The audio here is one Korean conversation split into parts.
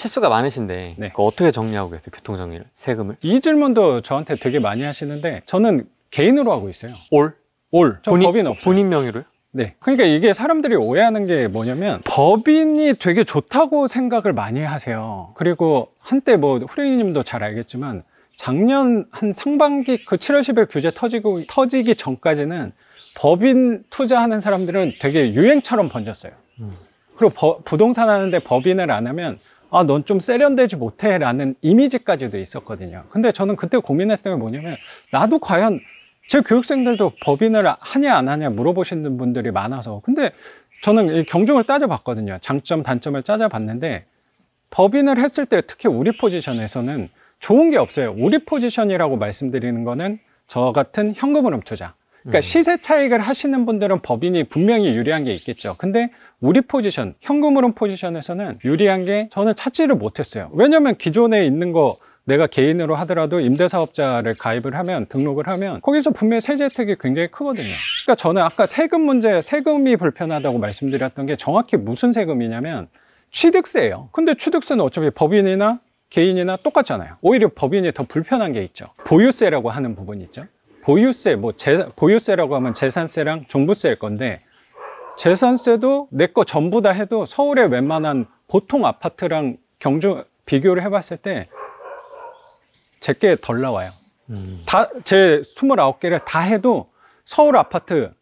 채수가 많으신데 네. 그 어떻게 정리하고 계세요? 교통정리를, 세금을? 이 질문도 저한테 되게 많이 하시는데 저는 개인으로 하고 있어요. 올? 올. 저 본인, 법인 없어요. 본인 명의로요? 네. 그러니까 이게 사람들이 오해하는 게 뭐냐면 법인이 되게 좋다고 생각을 많이 하세요. 그리고 한때 뭐 후레이 님도 잘 알겠지만 작년 한 상반기 그 7월 10일 규제 터지고 터지기 전까지는 법인 투자하는 사람들은 되게 유행처럼 번졌어요. 음. 그리고 버, 부동산 하는데 법인을 안 하면 아, 넌 좀 세련되지 못해 라는 이미지까지도 있었거든요. 근데 저는 그때 고민했던 게 뭐냐면, 나도 과연 제 교육생들도 법인을 하냐 안 하냐 물어보시는 분들이 많아서. 근데 저는 경중을 따져봤거든요. 장점, 단점을 따져봤는데, 법인을 했을 때 특히 우리 포지션에서는 좋은 게 없어요. 우리 포지션이라고 말씀드리는 거는 저 같은 현금 흐름 투자. 그러니까 음. 시세 차익을 하시는 분들은 법인이 분명히 유리한 게 있겠죠. 근데 우리 포지션, 현금으름 포지션에서는 유리한 게 저는 찾지를 못했어요. 왜냐면 기존에 있는 거 내가 개인으로 하더라도 임대사업자를 가입을 하면 등록을 하면 거기서 분명히 세제 혜택이 굉장히 크거든요 그러니까 저는 아까 세금 문제 세금이 불편하다고 말씀드렸던 게 정확히 무슨 세금이냐면 취득세예요 근데 취득세는 어차피 법인이나 개인이나 똑같잖아요 오히려 법인이 더 불편한 게 있죠 보유세라고 하는 부분이 있죠 보유세 뭐 재, 보유세라고 하면 재산세랑 종부세일 건데 재산세도 내 거 전부 다 해도 서울의 웬만한 보통 아파트랑 경주 비교를 해봤을 때 제게 덜 나와요. 음. 다제 29개를 다 해도 서울 아파트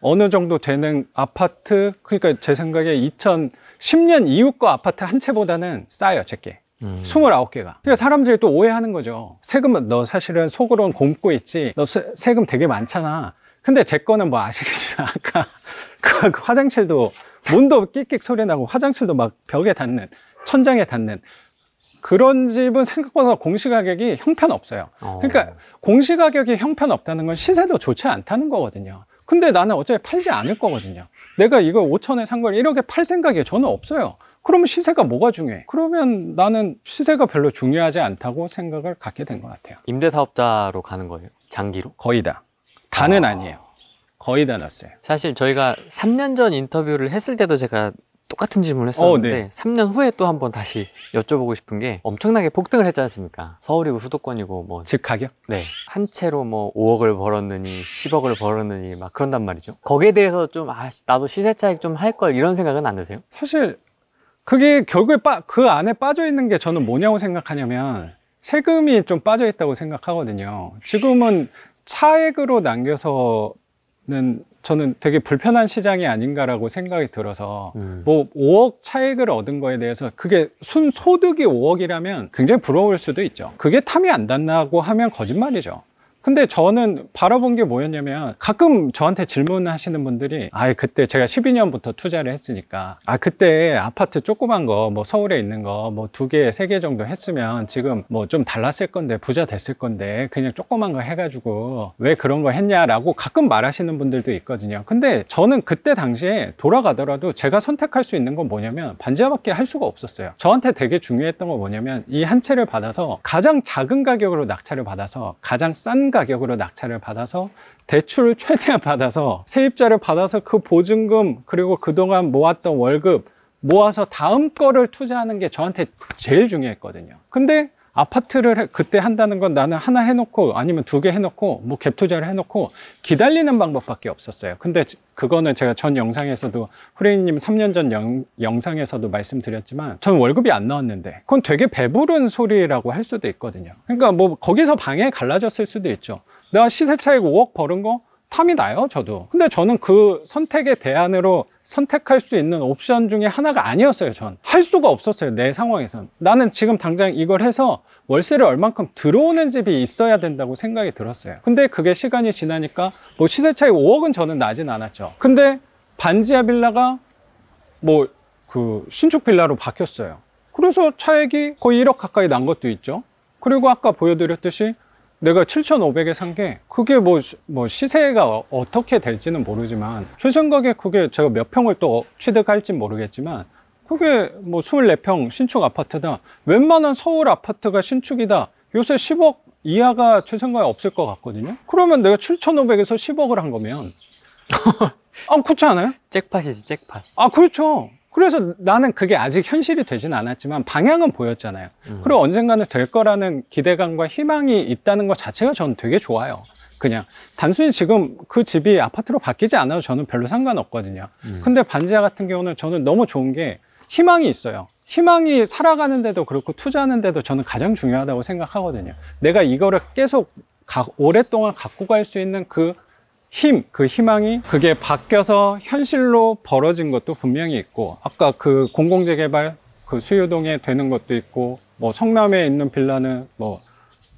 어느 정도 되는 아파트 그러니까 제 생각에 2010년 이후 거 아파트 한 채보다는 싸요 제게 음. 29개가 그러니까 사람들이 또 오해하는 거죠 세금 은너 사실은 속으로는 곰고 있지 너 세, 세금 되게 많잖아 근데 제 거는 뭐 아시겠지만 아까 그 화장실도 문도 끽끽 소리 나고 화장실도 막 벽에 닿는 천장에 닿는 그런 집은 생각보다 공시가격이 형편없어요 어. 그러니까 공시가격이 형편없다는 건 시세도 좋지 않다는 거거든요 근데 나는 어차피 팔지 않을 거거든요 내가 이거 5천에 산 걸 1억에 팔 생각이 저는 없어요 그러면 시세가 뭐가 중요해? 그러면 나는 시세가 별로 중요하지 않다고 생각을 갖게 된 것 같아요 임대사업자로 가는 거예요? 장기로? 거의 다 다는 아. 니에요 거의 다 났어요. 사실 저희가 3년 전 인터뷰를 했을 때도 제가 똑같은 질문을 했었는데 어, 네. 3년 후에 또 한번 다시 여쭤보고 싶은 게 엄청나게 폭등을 했지 않습니까? 서울이고 수도권이고 뭐집 가격? 네. 한 채로 뭐 5억을 벌었느니 10억을 벌었느니 막 그런단 말이죠. 거기에 대해서 좀 아, 나도 시세 차익 좀 할 걸 이런 생각은 안 드세요? 사실 그게 결국에 빠, 그 안에 빠져 있는 게 저는 뭐냐고 생각하냐면 세금이 좀 빠져 있다고 생각하거든요. 지금은 차액으로 남겨서는 저는 되게 불편한 시장이 아닌가라고 생각이 들어서 음. 뭐 5억 차액을 얻은 거에 대해서 그게 순 소득이 5억이라면 굉장히 부러울 수도 있죠. 그게 탐이 안 닿나고 하면 거짓말이죠. 근데 저는 바라본 게 뭐였냐면 가끔 저한테 질문하시는 분들이 아 그때 제가 12년부터 투자를 했으니까 아 그때 아파트 조그만 거 뭐 서울에 있는 거 뭐 두 개, 세 개 정도 했으면 지금 뭐 좀 달랐을 건데 부자 됐을 건데 그냥 조그만 거 해가지고 왜 그런 거 했냐라고 가끔 말하시는 분들도 있거든요. 근데 저는 그때 당시에 돌아가더라도 제가 선택할 수 있는 건 뭐냐면 반지하밖에 할 수가 없었어요. 저한테 되게 중요했던 건 뭐냐면 이 한 채를 받아서 가장 작은 가격으로 낙찰을 받아서 가장 싼 가격으로 낙찰을 받아서 대출을 최대한 받아서 세입자를 받아서 그 보증금 그리고 그동안 모았던 월급 모아서 다음 거를 투자하는 게 저한테 제일 중요했거든요. 근데 아파트를 그때 한다는 건 나는 하나 해놓고 아니면 두 개 해놓고 뭐 갭 투자를 해놓고 기다리는 방법밖에 없었어요. 근데 그거는 제가 전 영상에서도 후레이님 3년 전 영, 영상에서도 말씀드렸지만 전 월급이 안 나왔는데 그건 되게 배부른 소리라고 할 수도 있거든요. 그러니까 뭐 거기서 방에 갈라졌을 수도 있죠. 나 시세 차익 5억 벌은 거 탐이 나요 저도 근데 저는 그 선택의 대안으로 선택할 수 있는 옵션 중에 하나가 아니었어요 전 할 수가 없었어요 내 상황에선 나는 지금 당장 이걸 해서 월세를 얼만큼 들어오는 집이 있어야 된다고 생각이 들었어요 근데 그게 시간이 지나니까 뭐 시세 차이 5억은 저는 나진 않았죠 근데 반지하 빌라가 뭐 그 신축 빌라로 바뀌었어요 그래서 차액이 거의 1억 가까이 난 것도 있죠 그리고 아까 보여드렸듯이 내가 7,500에 산 게 그게 뭐, 뭐 시세가 어, 어떻게 될지는 모르지만 최 생각에 그게 제가 몇 평을 또 어, 취득할지 모르겠지만 그게 뭐 24평 신축 아파트다 웬만한 서울 아파트가 신축이다 요새 10억 이하가 최 생각에 없을 것 같거든요 그러면 내가 7,500에서 10억을 한 거면 아 그렇지 않아요? 잭팟이지 잭팟 아 그렇죠 그래서 나는 그게 아직 현실이 되진 않았지만 방향은 보였잖아요. 음. 그리고 언젠가는 될 거라는 기대감과 희망이 있다는 것 자체가 저는 되게 좋아요. 그냥 단순히 지금 그 집이 아파트로 바뀌지 않아도 저는 별로 상관없거든요. 음. 근데 반지하 같은 경우는 저는 너무 좋은 게 희망이 있어요. 희망이 살아가는데도 그렇고 투자하는데도 저는 가장 중요하다고 생각하거든요. 내가 이거를 계속 가, 오랫동안 갖고 갈 수 있는 그 힘, 그 희망이 그게 바뀌어서 현실로 벌어진 것도 분명히 있고 아까 그 공공재개발 그 수유동에 되는 것도 있고 뭐 성남에 있는 빌라는 뭐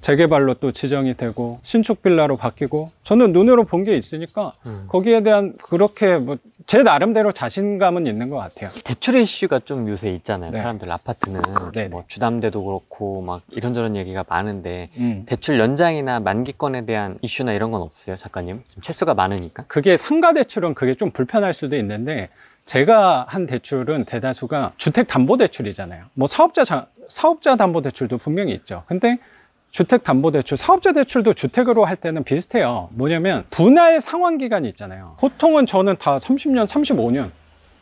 재개발로 또 지정이 되고 신축 빌라로 바뀌고 저는 눈으로 본 게 있으니까 음. 거기에 대한 그렇게 뭐 제 나름대로 자신감은 있는 것 같아요. 대출 이슈가 좀 요새 있잖아요. 네. 사람들 아파트는 네뭐 네. 주담대도 그렇고 막 이런저런 얘기가 많은데 음. 대출 연장이나 만기권에 대한 이슈나 이런 건 없으세요, 작가님? 좀 채수가 많으니까. 그게 상가 대출은 그게 좀 불편할 수도 있는데 제가 한 대출은 대다수가 주택 담보 대출이잖아요. 뭐사업 자, 사업자 담보 대출도 분명히 있죠. 근데 주택담보대출, 사업자 대출도 주택으로 할 때는 비슷해요. 뭐냐면 분할 상환기간이 있잖아요. 보통은 저는 다 30년, 35년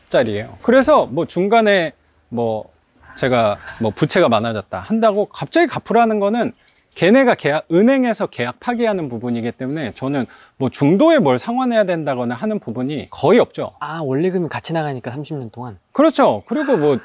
짜리예요. 그래서 뭐 중간에 뭐 제가 뭐 부채가 많아졌다 한다고 갑자기 갚으라는 거는 걔네가 계약, 은행에서 계약 파기하는 부분이기 때문에 저는 뭐 중도에 뭘 상환해야 된다거나 하는 부분이 거의 없죠. 아, 원리금이 같이 나가니까 30년 동안? 그렇죠. 그리고 뭐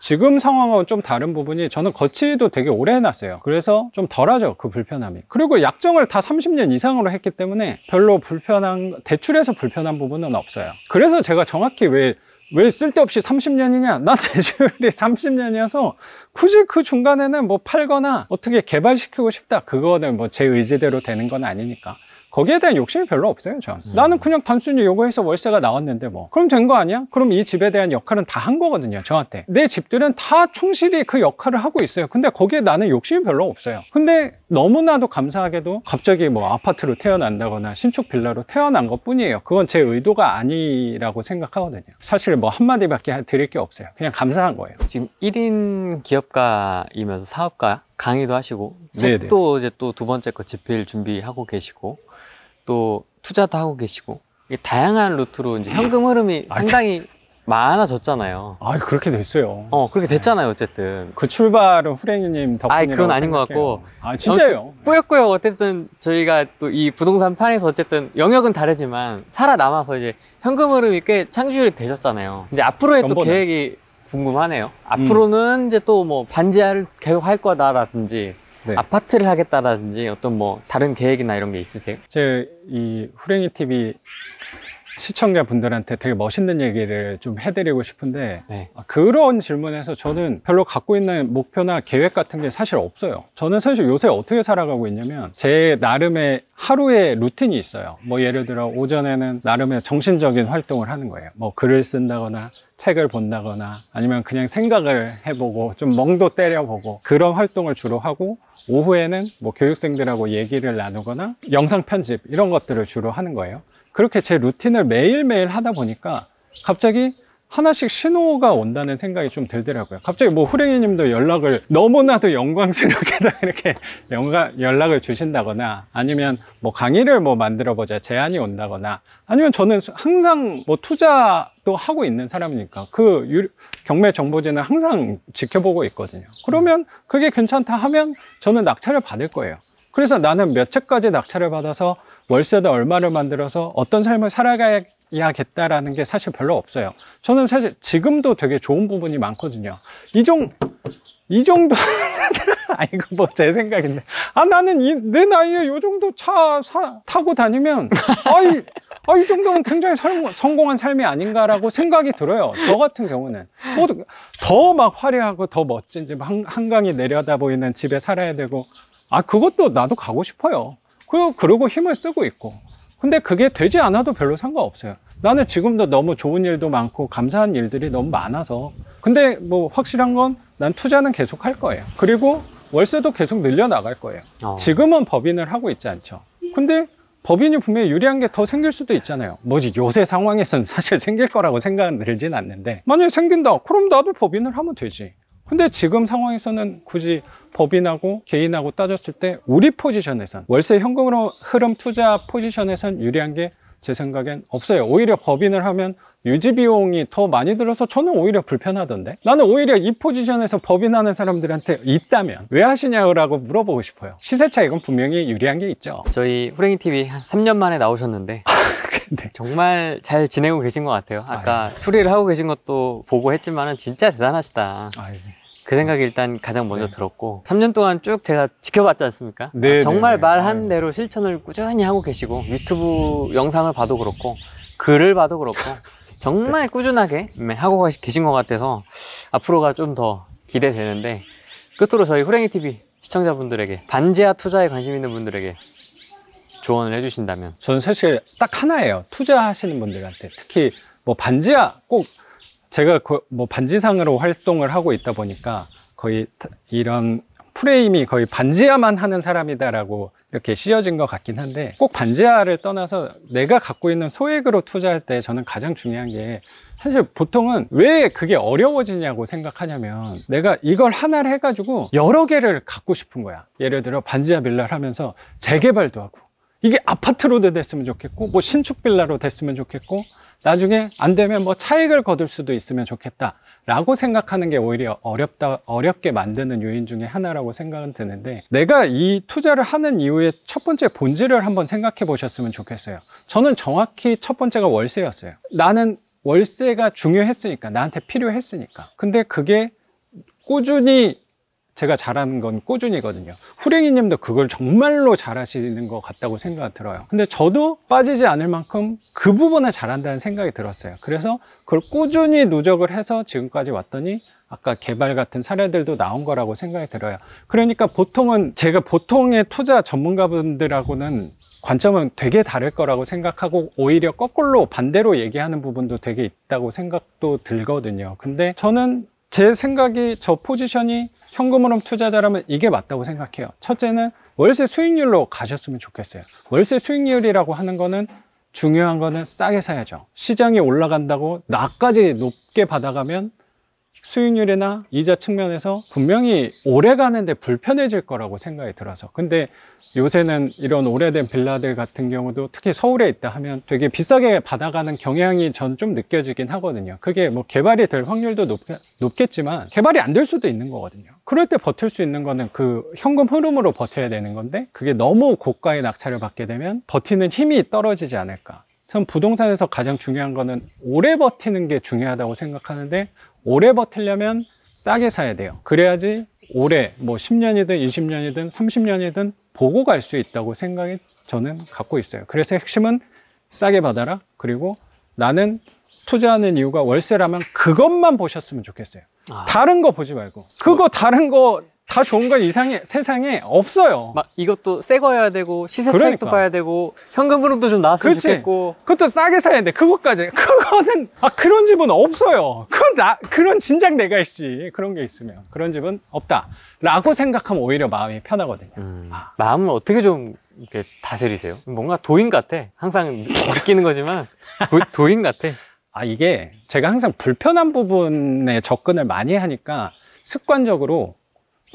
지금 상황하고 좀 다른 부분이 저는 거치도 되게 오래 해놨어요 그래서 좀 덜하죠 그 불편함이 그리고 약정을 다 30년 이상으로 했기 때문에 별로 불편한 대출에서 불편한 부분은 없어요 그래서 제가 정확히 왜 왜 쓸데없이 30년이냐? 난 대출이 30년이어서 굳이 그 중간에는 뭐 팔거나 어떻게 개발시키고 싶다. 그거는 뭐 제 의지대로 되는 건 아니니까. 거기에 대한 욕심이 별로 없어요, 전. 음. 나는 그냥 단순히 요거해서 월세가 나왔는데 뭐. 그럼 된 거 아니야? 그럼 이 집에 대한 역할은 다 한 거거든요, 저한테. 내 집들은 다 충실히 그 역할을 하고 있어요. 근데 거기에 나는 욕심이 별로 없어요. 근데 너무나도 감사하게도 갑자기 뭐 아파트로 태어난다거나 신축 빌라로 태어난 것 뿐이에요. 그건 제 의도가 아니라고 생각하거든요. 사실 뭐 한마디밖에 드릴 게 없어요. 그냥 감사한 거예요. 지금 1인 기업가이면서 사업가 강의도 하시고 네네. 네. 책도 이제 또 두 번째 거 집필 준비하고 계시고 또 투자도 하고 계시고 다양한 루트로 이제 현금 흐름이 아, 상당히 많아졌잖아요. 아 그렇게 됐어요. 어 그렇게 됐잖아요 어쨌든. 그 출발은 후레니님 덕분이라고 아 그건 아닌 생각해요. 것 같고. 아 진짜요? 뿌옇고요 어쨌든 저희가 또 이 부동산 판에서 어쨌든 영역은 다르지만 살아 남아서 이제 현금 흐름이 꽤 창출이 되셨잖아요. 이제 앞으로의 전번에. 또 계획이 궁금하네요. 앞으로는 이제 또 뭐 반지하를 계속 할 거다라든지 네. 아파트를 하겠다라든지 어떤 뭐 다른 계획이나 이런 게 있으세요? 제 이 후랭이 TV 시청자분들한테 되게 멋있는 얘기를 좀 해드리고 싶은데 네. 아, 그런 질문에서 저는 별로 갖고 있는 목표나 계획 같은 게 사실 없어요 저는 사실 요새 어떻게 살아가고 있냐면 제 나름의 하루의 루틴이 있어요 뭐 예를 들어 오전에는 나름의 정신적인 활동을 하는 거예요 뭐 글을 쓴다거나 책을 본다거나 아니면 그냥 생각을 해보고 좀 멍도 때려보고 그런 활동을 주로 하고 오후에는 뭐 교육생들하고 얘기를 나누거나 영상 편집 이런 것들을 주로 하는 거예요 그렇게 제 루틴을 매일매일 하다 보니까 갑자기 하나씩 신호가 온다는 생각이 좀 들더라고요. 갑자기 뭐 후랭이님도 연락을 너무나도 영광스럽게다 이렇게 연가, 연락을 주신다거나 아니면 뭐 강의를 뭐 만들어 보자 제안이 온다거나 아니면 저는 항상 뭐 투자도 하고 있는 사람이니까 그 유, 경매 정보지는 항상 지켜보고 있거든요. 그러면 그게 괜찮다 하면 저는 낙찰을 받을 거예요. 그래서 나는 몇 채까지 낙찰을 받아서 월세도 얼마를 만들어서 어떤 삶을 살아가야겠다라는 게 사실 별로 없어요. 저는 사실 지금도 되게 좋은 부분이 많거든요. 이 정도, 이 정도 아 이거 뭐제 생각인데 아 나는 이, 내 나이에 요 정도 차 사, 타고 다니면 아이 아, 이 아, 정도면 굉장히 설, 성공한 삶이 아닌가라고 생각이 들어요. 저 같은 경우는 더막 화려하고 더 멋진 집 한, 한강이 내려다 보이는 집에 살아야 되고 아 그것도 나도 가고 싶어요 그리고 그러고 힘을 쓰고 있고 근데 그게 되지 않아도 별로 상관없어요 나는 지금도 너무 좋은 일도 많고 감사한 일들이 너무 많아서 근데 뭐 확실한 건 난 투자는 계속 할 거예요 그리고 월세도 계속 늘려나갈 거예요 어. 지금은 법인을 하고 있지 않죠 근데 법인이 분명히 유리한 게 더 생길 수도 있잖아요 뭐지 요새 상황에서는 사실 생길 거라고 생각은 들진 않는데 만약에 생긴다 그럼 나도 법인을 하면 되지 근데 지금 상황에서는 굳이 법인하고 개인하고 따졌을 때 우리 포지션에선 월세 현금으로 흐름 투자 포지션에선 유리한 게 제 생각엔 없어요 오히려 법인을 하면 유지 비용이 더 많이 들어서 저는 오히려 불편하던데 나는 오히려 이 포지션에서 법인하는 사람들한테 있다면 왜 하시냐고 물어보고 싶어요 시세 차익은 분명히 유리한 게 있죠 저희 후랭이TV 한 3년 만에 나오셨는데 네. 정말 잘 지내고 계신 것 같아요. 아까 아, 예. 수리를 하고 계신 것도 보고 했지만 은 진짜 대단하시다. 아, 예. 그 생각이 음. 일단 가장 먼저 네. 들었고 3년 동안 쭉 제가 지켜봤지 않습니까? 아, 네, 아, 정말 네, 말한 네. 대로 실천을 꾸준히 하고 계시고 유튜브 영상을 봐도 그렇고 글을 봐도 그렇고 정말 네. 꾸준하게 하고 계신 것 같아서 앞으로가 좀 더 기대되는데 끝으로 저희 후랭이 TV 시청자분들에게 반지하 투자에 관심 있는 분들에게 조언을 해주신다면 저는 사실 딱 하나예요 투자하시는 분들한테 특히 뭐 반지하 꼭 제가 그 뭐 반지상으로 활동을 하고 있다 보니까 거의 이런 프레임이 거의 반지하만 하는 사람이다라고 이렇게 씌어진 것 같긴 한데 꼭 반지하를 떠나서 내가 갖고 있는 소액으로 투자할 때 저는 가장 중요한 게 사실 보통은 왜 그게 어려워지냐고 생각하냐면 내가 이걸 하나를 해가지고 여러 개를 갖고 싶은 거야 예를 들어 반지하 빌라를 하면서 재개발도 하고 이게 아파트로 도 됐으면 좋겠고 뭐 신축 빌라로 됐으면 좋겠고 나중에 안 되면 뭐 차익을 거둘 수도 있으면 좋겠다. 라고 생각하는 게 오히려 어렵다, 어렵게 만드는 요인 중에 하나라고 생각은 드는데 내가 이 투자를 하는 이후에첫 번째 본질을 한번 생각해 보셨으면 좋겠어요. 저는 정확히 첫 번째가 월세였어요. 나는 월세가 중요했으니까, 나한테 필요했으니까. 근데 그게 꾸준히 제가 잘하는 건 꾸준히거든요 후랭이 님도 그걸 정말로 잘하시는 것 같다고 생각이 들어요 근데 저도 빠지지 않을 만큼 그부분을 잘한다는 생각이 들었어요 그래서 그걸 꾸준히 누적을 해서 지금까지 왔더니 아까 개발 같은 사례들도 나온 거라고 생각이 들어요 그러니까 보통은 제가 보통의 투자 전문가분들하고는 관점은 되게 다를 거라고 생각하고 오히려 거꾸로 반대로 얘기하는 부분도 되게 있다고 생각도 들거든요 근데 저는 제 생각이 저 포지션이 현금흐름 투자자라면 이게 맞다고 생각해요 첫째는 월세 수익률로 가셨으면 좋겠어요 월세 수익률이라고 하는 거는 중요한 거는 싸게 사야죠 시장이 올라간다고 나까지 높게 받아가면 수익률이나 이자 측면에서 분명히 오래 가는데 불편해질 거라고 생각이 들어서 근데 요새는 이런 오래된 빌라들 같은 경우도 특히 서울에 있다 하면 되게 비싸게 받아가는 경향이 전 좀 느껴지긴 하거든요 그게 뭐 개발이 될 확률도 높, 높겠지만 개발이 안 될 수도 있는 거거든요 그럴 때 버틸 수 있는 거는 그 현금 흐름으로 버텨야 되는 건데 그게 너무 고가의 낙찰을 받게 되면 버티는 힘이 떨어지지 않을까 전 부동산에서 가장 중요한 거는 오래 버티는 게 중요하다고 생각하는데 오래 버틸려면 싸게 사야 돼요. 그래야지 올해 뭐 10년이든 20년이든 30년이든 보고 갈 수 있다고 생각이 저는 갖고 있어요. 그래서 핵심은 싸게 받아라. 그리고 나는 투자하는 이유가 월세라면 그것만 보셨으면 좋겠어요. 아. 다른 거 보지 말고 그거 뭐. 다른 거다 좋은 건 이상해 세상에 없어요. 막 이것도 새 거야 되고 시세 그러니까. 차익도 봐야 되고 현금흐름도좀 나왔으면 그렇지. 좋겠고 그것도 싸게 사야 돼. 그것까지 그거는 아 그런 집은 없어요. 그건 나 그런 진작 내가 있지 그런 게 있으면 그런 집은 없다라고 생각하면 오히려 마음이 편하거든요. 음, 아. 마음을 어떻게 좀 이렇게 다스리세요? 뭔가 도인 같아. 항상 느끼는 거지만 도, 도인 같아. 아 이게 제가 항상 불편한 부분에 접근을 많이 하니까 습관적으로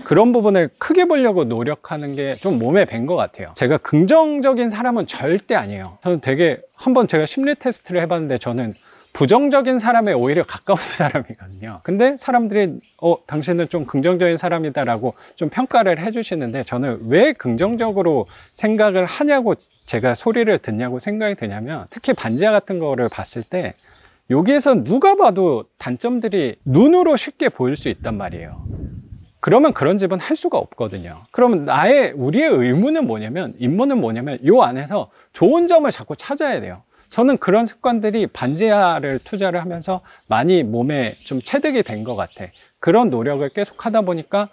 그런 부분을 크게 보려고 노력하는 게 좀 몸에 밴것 같아요 제가 긍정적인 사람은 절대 아니에요 저는 되게 한번 제가 심리 테스트를 해봤는데 저는 부정적인 사람에 오히려 가까운 사람이거든요 근데 사람들이 어 당신은 좀 긍정적인 사람이다 라고 좀 평가를 해주시는데 저는 왜 긍정적으로 생각을 하냐고 제가 소리를 듣냐고 생각이 드냐면 특히 반지하 같은 거를 봤을 때 여기에서 누가 봐도 단점들이 눈으로 쉽게 보일 수 있단 말이에요 그러면 그런 집은 할 수가 없거든요. 그러면 나의 우리의 의무는 뭐냐면 임무는 뭐냐면 요 안에서 좋은 점을 자꾸 찾아야 돼요. 저는 그런 습관들이 반지하를 투자를 하면서 많이 몸에 좀 체득이 된 것 같아. 그런 노력을 계속 하다 보니까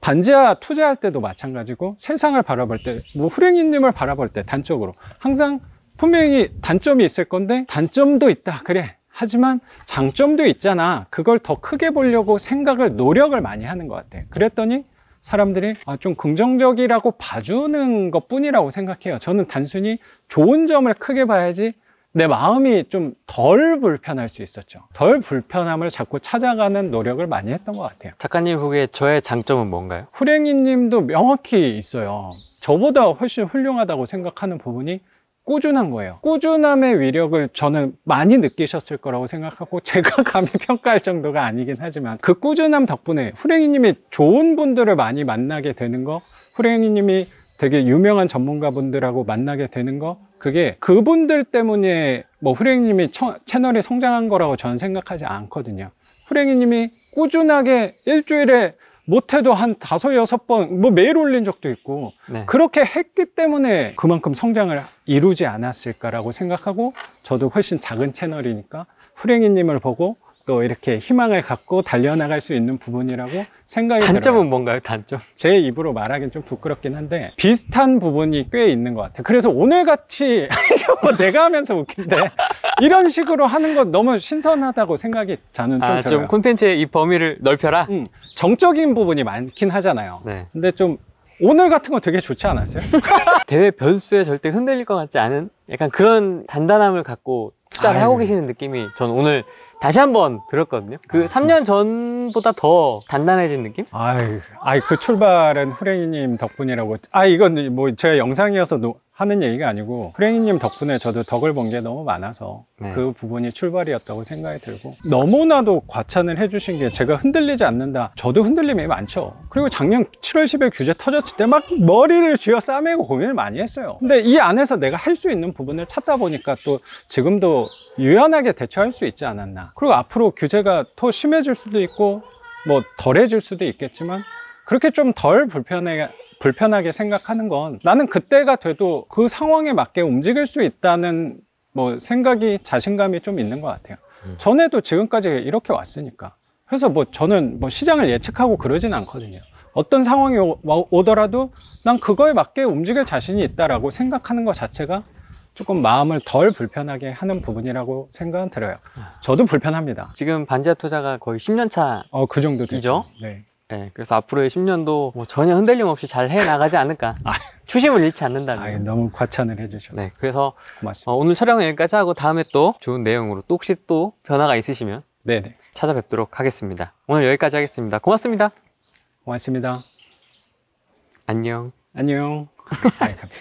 반지하 투자할 때도 마찬가지고 세상을 바라볼 때, 뭐 후랭이님을 바라볼 때 단적으로 항상 분명히 단점이 있을 건데 단점도 있다. 그래. 하지만 장점도 있잖아 그걸 더 크게 보려고 생각을 노력을 많이 하는 것 같아 그랬더니 사람들이 아, 좀 긍정적이라고 봐주는 것 뿐이라고 생각해요 저는 단순히 좋은 점을 크게 봐야지 내 마음이 좀 덜 불편할 수 있었죠 덜 불편함을 자꾸 찾아가는 노력을 많이 했던 것 같아요 작가님 후기에 저의 장점은 뭔가요? 후랭이 님도 명확히 있어요 저보다 훨씬 훌륭하다고 생각하는 부분이 꾸준한 거예요 꾸준함의 위력을 저는 많이 느끼셨을 거라고 생각하고 제가 감히 평가할 정도가 아니긴 하지만 그 꾸준함 덕분에 후랭이님이 좋은 분들을 많이 만나게 되는 거 후랭이님이 되게 유명한 전문가분들하고 만나게 되는 거 그게 그분들 때문에 뭐 후랭이님이 채널이 성장한 거라고 저는 생각하지 않거든요 후랭이님이 꾸준하게 일주일에 못해도 한 다섯 여섯 번 뭐 매일 올린 적도 있고 네. 그렇게 했기 때문에 그만큼 성장을 이루지 않았을까라고 생각하고 저도 훨씬 작은 채널이니까 후랭이님을 보고 또 이렇게 희망을 갖고 달려나갈 수 있는 부분이라고 생각이 단점은 들어요. 뭔가요? 단점? 제 입으로 말하기는 좀 부끄럽긴 한데 비슷한 부분이 꽤 있는 것 같아요. 그래서 오늘같이 뭐 내가 하면서 웃긴데 이런 식으로 하는 건 너무 신선하다고 생각이 저는 좀 아, 들어요. 좀 콘텐츠의 이 범위를 넓혀라? 음, 정적인 부분이 많긴 하잖아요. 네. 근데 좀 오늘 같은 거 되게 좋지 않았어요? 대회 변수에 절대 흔들릴 것 같지 않은 약간 그런 단단함을 갖고 투자를 아유. 하고 계시는 느낌이 전 오늘 다시 한 번 들었거든요. 그 3년 아, 전보다 더 단단해진 느낌? 아이, 아이 그 출발은 후랭이님 덕분이라고. 아 이건 뭐제 영상이어서 노, 하는 얘기가 아니고 프랭이님 덕분에 저도 덕을 본 게 너무 많아서 네. 그 부분이 출발이었다고 생각이 들고 너무나도 과찬을 해주신 게 제가 흔들리지 않는다 저도 흔들림이 많죠 그리고 작년 7월 10일 규제 터졌을 때 막 머리를 쥐어 싸매고 고민을 많이 했어요 근데 이 안에서 내가 할 수 있는 부분을 찾다 보니까 또 지금도 유연하게 대처할 수 있지 않았나 그리고 앞으로 규제가 더 심해질 수도 있고 뭐 덜해질 수도 있겠지만 그렇게 좀 덜 불편해 불편하게 생각하는 건 나는 그때가 돼도 그 상황에 맞게 움직일 수 있다는 뭐 생각이 자신감이 좀 있는 것 같아요. 음. 전에도 지금까지 이렇게 왔으니까. 그래서 뭐 저는 뭐 시장을 예측하고 그러진 않거든요. 어떤 상황이 오더라도 난 그거에 맞게 움직일 자신이 있다라고 생각하는 것 자체가 조금 마음을 덜 불편하게 하는 부분이라고 생각은 들어요. 아. 저도 불편합니다. 지금 반지하 투자가 거의 10년 차 어, 그 정도 되죠. 네. 네, 그래서 앞으로의 10년도 뭐 전혀 흔들림 없이 잘 해 나가지 않을까. 아, 추심을 잃지 않는다면. 아, 너무 과찬을 해주셔서. 네, 그래서 어, 오늘 촬영 여기까지 하고 다음에 또 좋은 내용으로 또 혹시 또 변화가 있으시면 네네. 찾아뵙도록 하겠습니다. 오늘 여기까지 하겠습니다. 고맙습니다. 고맙습니다. 안녕. 안녕. 아이, 감사